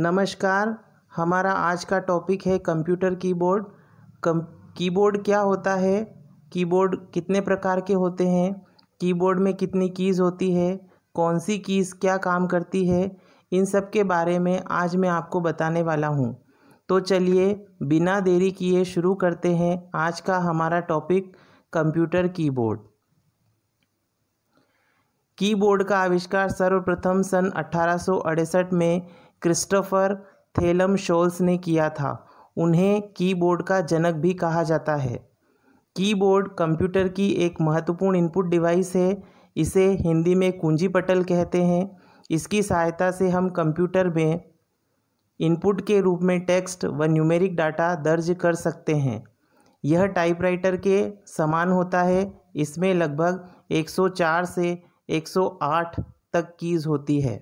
नमस्कार हमारा आज का टॉपिक है कंप्यूटर कीबोर्ड कम कीबोर्ड क्या होता है कीबोर्ड कितने प्रकार के होते हैं कीबोर्ड में कितनी कीज़ होती है कौन सी कीज़ क्या काम करती है इन सब के बारे में आज मैं आपको बताने वाला हूँ तो चलिए बिना देरी किए शुरू करते हैं आज का हमारा टॉपिक कंप्यूटर कीबोर्ड कीबोर्ड का आविष्कार सर्वप्रथम सन अठारह में क्रिस्टोफर थेलम शोल्स ने किया था उन्हें कीबोर्ड का जनक भी कहा जाता है कीबोर्ड कंप्यूटर की एक महत्वपूर्ण इनपुट डिवाइस है इसे हिंदी में कुंजी पटल कहते हैं इसकी सहायता से हम कंप्यूटर में इनपुट के रूप में टेक्स्ट व न्यूमेरिक डाटा दर्ज कर सकते हैं यह टाइपराइटर के समान होता है इसमें लगभग 104 से 108 तक कीज़ होती है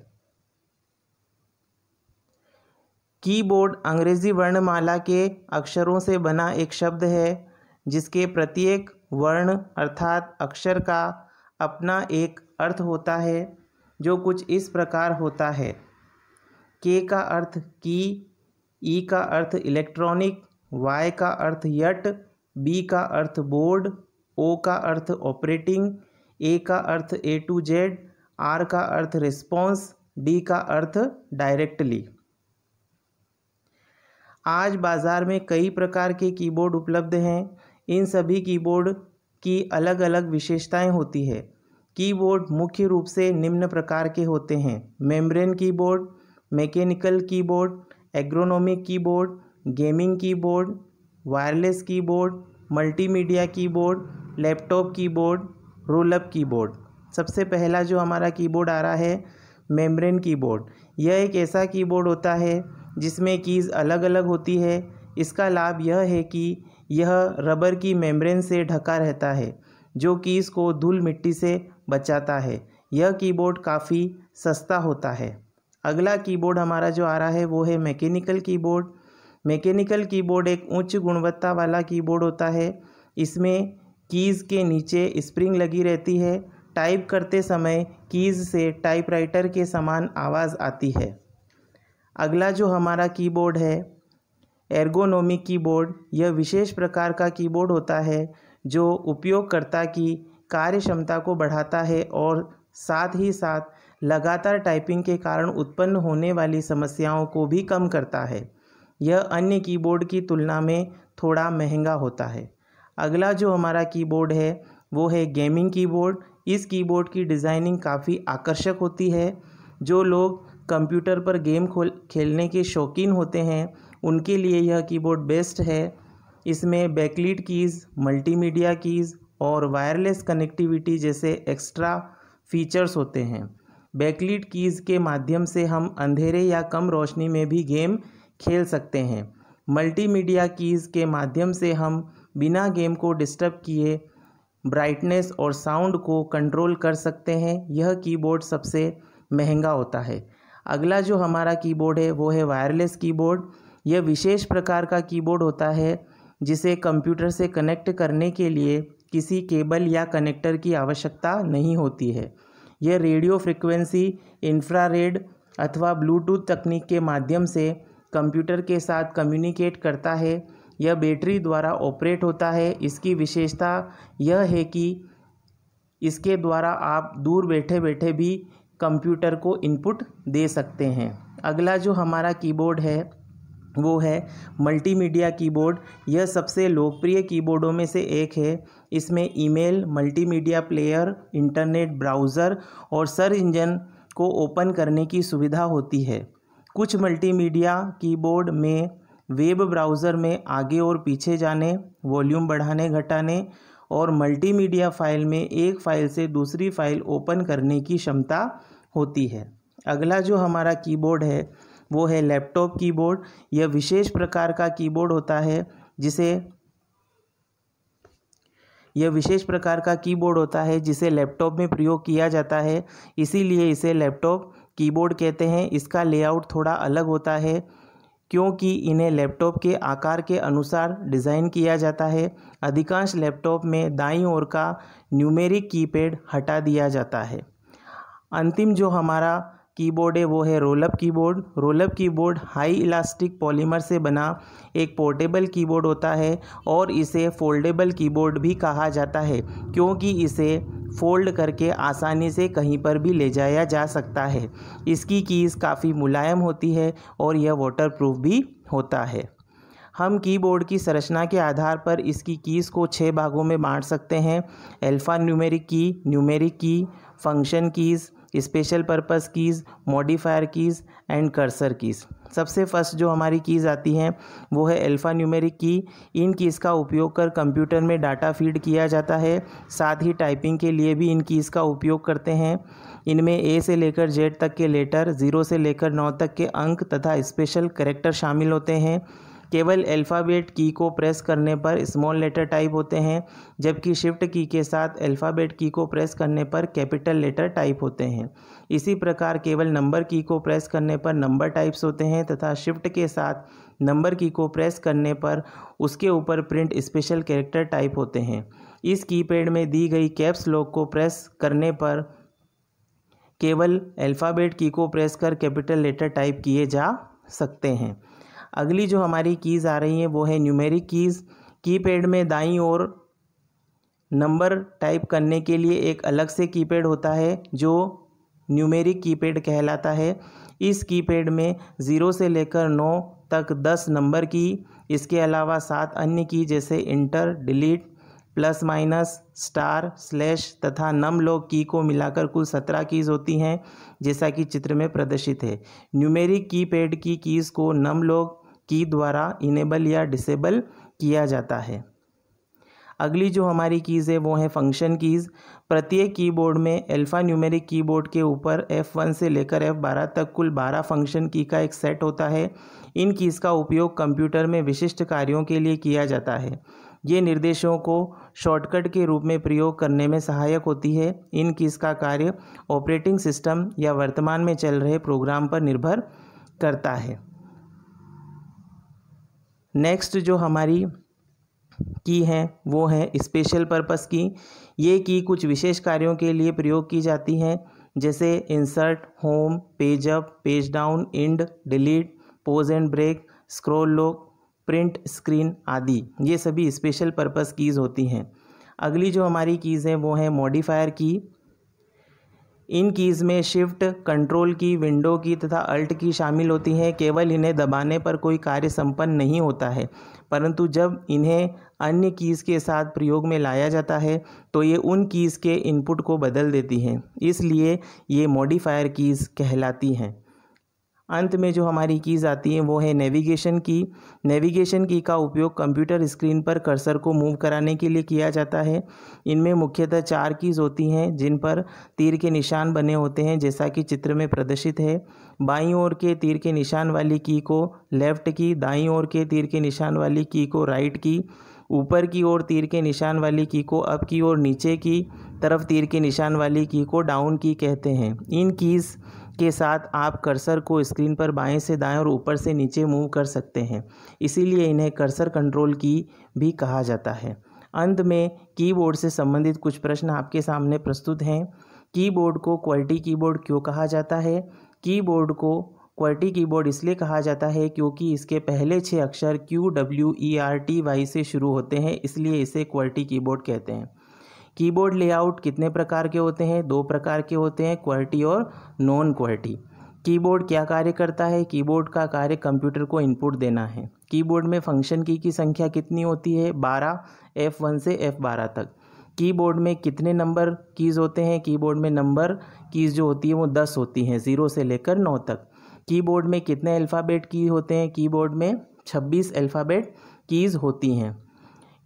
कीबोर्ड अंग्रेजी वर्णमाला के अक्षरों से बना एक शब्द है जिसके प्रत्येक वर्ण अर्थात अक्षर का अपना एक अर्थ होता है जो कुछ इस प्रकार होता है के का अर्थ की ई का अर्थ इलेक्ट्रॉनिक वाई का अर्थ यट बी का अर्थ बोर्ड ओ का अर्थ ऑपरेटिंग ए का अर्थ ए टू जेड आर का अर्थ रिस्पॉन्स डी का अर्थ डायरेक्टली आज बाज़ार में कई प्रकार के कीबोर्ड उपलब्ध हैं इन सभी कीबोर्ड की अलग अलग विशेषताएं होती है कीबोर्ड मुख्य रूप से निम्न प्रकार के होते हैं membrane keyboard mechanical keyboard ergonomic keyboard gaming keyboard wireless keyboard multimedia keyboard laptop keyboard roll up keyboard सबसे पहला जो हमारा कीबोर्ड आ रहा है मेम्ब्रेन कीबोर्ड यह एक ऐसा कीबोर्ड होता है जिसमें कीज़ अलग अलग होती है इसका लाभ यह है कि यह रबर की मेम्ब्रेन से ढका रहता है जो कीज़ को धूल मिट्टी से बचाता है यह कीबोर्ड काफ़ी सस्ता होता है अगला कीबोर्ड हमारा जो आ रहा है वो है मैकेनिकल कीबोर्ड मैकेनिकल कीबोर्ड एक उच्च गुणवत्ता वाला कीबोर्ड होता है इसमें कीज़ के नीचे स्प्रिंग लगी रहती है टाइप करते समय कीज़ से टाइपराइटर के समान आवाज़ आती है अगला जो हमारा कीबोर्ड है एर्गोनोमिक कीबोर्ड यह विशेष प्रकार का कीबोर्ड होता है जो उपयोगकर्ता की कार्य क्षमता को बढ़ाता है और साथ ही साथ लगातार टाइपिंग के कारण उत्पन्न होने वाली समस्याओं को भी कम करता है यह अन्य कीबोर्ड की तुलना में थोड़ा महंगा होता है अगला जो हमारा कीबोर्ड है वो है गेमिंग कीबोर्ड इस कीबोर्ड की डिज़ाइनिंग काफ़ी आकर्षक होती है जो लोग कंप्यूटर पर गेम खोल खेलने के शौकीन होते हैं उनके लिए यह कीबोर्ड बेस्ट है इसमें बैकलीड कीज़ मल्टीमीडिया कीज़ और वायरलेस कनेक्टिविटी जैसे एक्स्ट्रा फीचर्स होते हैं बैकलीड कीज़ के माध्यम से हम अंधेरे या कम रोशनी में भी गेम खेल सकते हैं मल्टीमीडिया कीज़ के माध्यम से हम बिना गेम को डिस्टर्ब किए ब्राइटनेस और साउंड को कंट्रोल कर सकते हैं यह कीबोर्ड सबसे महंगा होता है अगला जो हमारा कीबोर्ड है वो है वायरलेस कीबोर्ड यह विशेष प्रकार का कीबोर्ड होता है जिसे कंप्यूटर से कनेक्ट करने के लिए किसी केबल या कनेक्टर की आवश्यकता नहीं होती है यह रेडियो फ्रिक्वेंसी इंफ्रारेड अथवा ब्लूटूथ तकनीक के माध्यम से कंप्यूटर के साथ कम्युनिकेट करता है यह बैटरी द्वारा ऑपरेट होता है इसकी विशेषता यह है कि इसके द्वारा आप दूर बैठे बैठे भी कंप्यूटर को इनपुट दे सकते हैं अगला जो हमारा कीबोर्ड है वो है मल्टीमीडिया कीबोर्ड यह सबसे लोकप्रिय कीबोर्डों में से एक है इसमें email multimedia player internet browser और सर्च इंजन को ओपन करने की सुविधा होती है कुछ मल्टीमीडिया कीबोर्ड में वेब ब्राउज़र में आगे और पीछे जाने वॉल्यूम बढ़ाने घटाने और मल्टीमीडिया फाइल में एक फ़ाइल से दूसरी फाइल ओपन करने की क्षमता होती है अगला जो हमारा कीबोर्ड है वो है लैपटॉप कीबोर्ड यह विशेष प्रकार का कीबोर्ड होता है जिसे यह विशेष प्रकार का कीबोर्ड होता है जिसे लैपटॉप में प्रयोग किया जाता है इसीलिए इसे लैपटॉप कीबोर्ड कहते हैं इसका लेआउट थोड़ा अलग होता है क्योंकि इन्हें लैपटॉप के आकार के अनुसार डिज़ाइन किया जाता है अधिकांश लैपटॉप में दाईं ओर का न्यूमेरिक कीपैड हटा दिया जाता है अंतिम जो हमारा कीबोर्ड है वो है roll up keyboard roll up keyboard high elastic polymer से बना एक पोर्टेबल कीबोर्ड होता है और इसे फोल्डेबल कीबोर्ड भी कहा जाता है क्योंकि इसे फोल्ड करके आसानी से कहीं पर भी ले जाया जा सकता है इसकी कीज़ काफ़ी मुलायम होती है और यह वाटरप्रूफ भी होता है हम कीबोर्ड की संरचना के आधार पर इसकी कीज़ को छः भागों में बांट सकते हैं alphanumeric key numeric key function keys special purpose keys modifier keys and cursor keys सबसे फर्स्ट जो हमारी कीज़ आती हैं वो है एल्फ़ा न्यूमेरिक की इन कीज़ का उपयोग कर कंप्यूटर में डाटा फीड किया जाता है साथ ही टाइपिंग के लिए भी इन कीज़ का उपयोग करते हैं इनमें ए से लेकर जेड तक के लेटर ज़ीरो से लेकर नौ तक के अंक तथा स्पेशल करेक्टर शामिल होते हैं केवल अल्फ़ाबेट की को प्रेस करने पर स्मॉल लेटर टाइप होते हैं जबकि शिफ्ट की के साथ अल्फ़ाबेट की को प्रेस करने पर कैपिटल लेटर टाइप होते हैं इसी प्रकार केवल नंबर की को प्रेस करने पर नंबर टाइप्स होते हैं तथा शिफ्ट के साथ नंबर की को प्रेस करने पर उसके ऊपर प्रिंट स्पेशल कैरेक्टर टाइप होते हैं इस कीपैड में दी गई कैप्स लॉक को प्रेस करने पर केवल अल्फ़ाबेट की को प्रेस कर कैपिटल लेटर टाइप किए जा सकते हैं अगली जो हमारी कीज़ आ रही हैं वो है न्यूमेरिक कीज़ कीपैड में दाई ओर नंबर टाइप करने के लिए एक अलग से कीपैड होता है जो न्यूमेरिक कीपैड कहलाता है इस कीपैड में ज़ीरो से लेकर नौ तक दस नंबर की इसके अलावा सात अन्य की जैसे enter delete plus minus star slash तथा नम लॉग की को मिलाकर कुल सत्रह कीज़ होती हैं जैसा कि चित्र में प्रदर्शित है न्यूमेरिक की पैड की कीज़ को नम लॉग की द्वारा इनेबल या डिसेबल किया जाता है अगली जो हमारी कीज़ है वो है फंक्शन कीज़ प्रत्येक कीबोर्ड में अल्फ़ा न्यूमेरिक कीबोर्ड के ऊपर F1 से लेकर F12 तक कुल 12 फंक्शन की का एक सेट होता है इन कीज़ का उपयोग कंप्यूटर में विशिष्ट कार्यों के लिए किया जाता है ये निर्देशों को शॉर्टकट के रूप में प्रयोग करने में सहायक होती है इन कीज़ का कार्य ऑपरेटिंग सिस्टम या वर्तमान में चल रहे प्रोग्राम पर निर्भर करता है नेक्स्ट जो हमारी की हैं वो हैं स्पेशल पर्पस की ये की कुछ विशेष कार्यों के लिए प्रयोग की जाती हैं जैसे insert home page up page down end delete pause and break scroll lock print screen आदि ये सभी स्पेशल पर्पज़ कीज़ होती हैं अगली जो हमारी कीज़ है वो है मॉडिफायर की इन कीज़ में shift control key window key तथा अल्ट की शामिल होती हैं केवल इन्हें दबाने पर कोई कार्य संपन्न नहीं होता है परंतु जब इन्हें अन्य कीज़ के साथ प्रयोग में लाया जाता है तो ये उन कीज़ के इनपुट को बदल देती हैं इसलिए ये मॉडिफायर कीज़ कहलाती हैं अंत में जो हमारी कीज़ आती हैं वो है नेविगेशन की नेविगेशन की का उपयोग कंप्यूटर स्क्रीन पर कर्सर को मूव कराने के लिए किया जाता है इनमें मुख्यतः चार कीज़ होती हैं जिन पर तीर के निशान बने होते हैं जैसा कि चित्र में प्रदर्शित है बाईं ओर के तीर के निशान वाली की को लेफ़्ट की दाईं ओर के तीर के निशान वाली की को राइट की ऊपर की ओर तीर के निशान वाली की को अप की ओर नीचे की तरफ तीर के निशान वाली की को डाउन की कहते हैं इन कीज़ के साथ आप कर्सर को स्क्रीन पर बाएं से दाएं और ऊपर से नीचे मूव कर सकते हैं इसीलिए इन्हें कर्सर कंट्रोल की भी कहा जाता है अंत में कीबोर्ड से संबंधित कुछ प्रश्न आपके सामने प्रस्तुत हैं कीबोर्ड को क्वालिटी कीबोर्ड क्यों कहा जाता है कीबोर्ड को क्वालिटी कीबोर्ड इसलिए कहा जाता है क्योंकि इसके पहले छः अक्षर Q W E R T Y से शुरू होते हैं इसलिए इसे क्वालिटी कीबोर्ड कहते हैं कीबोर्ड लेआउट कितने प्रकार के होते हैं दो प्रकार के होते हैं क्वालिटी और नॉन क्वालिटी कीबोर्ड क्या कार्य करता है कीबोर्ड का कार्य कंप्यूटर को इनपुट देना है कीबोर्ड में फंक्शन की की संख्या कितनी होती है बारह एफ़ वन से एफ़ बारह तक कीबोर्ड में कितने नंबर कीज़ होते हैं कीबोर्ड में नंबर कीज़ जो होती है वो दस होती हैं ज़ीरो से लेकर नौ तक कीबोर्ड में कितने अल्फ़ाबेट की होते हैं कीबोर्ड में छब्बीस अल्फ़ाबेट कीज़ होती हैं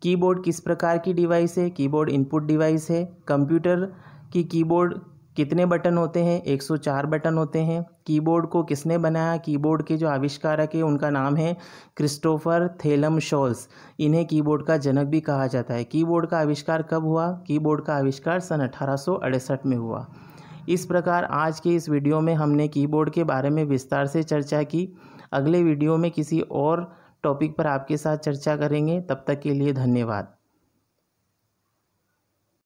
कीबोर्ड किस प्रकार की डिवाइस है कीबोर्ड इनपुट डिवाइस है कंप्यूटर की कीबोर्ड कितने बटन होते हैं 104 बटन होते हैं कीबोर्ड को किसने बनाया कीबोर्ड के जो आविष्कारक है उनका नाम है क्रिस्टोफर थेलम शॉल्स इन्हें कीबोर्ड का जनक भी कहा जाता है कीबोर्ड का आविष्कार कब हुआ कीबोर्ड का आविष्कार सन अठारह में हुआ इस प्रकार आज के इस वीडियो में हमने कीबोर्ड के बारे में विस्तार से चर्चा की अगले वीडियो में किसी और टॉपिक पर आपके साथ चर्चा करेंगे तब तक के लिए धन्यवाद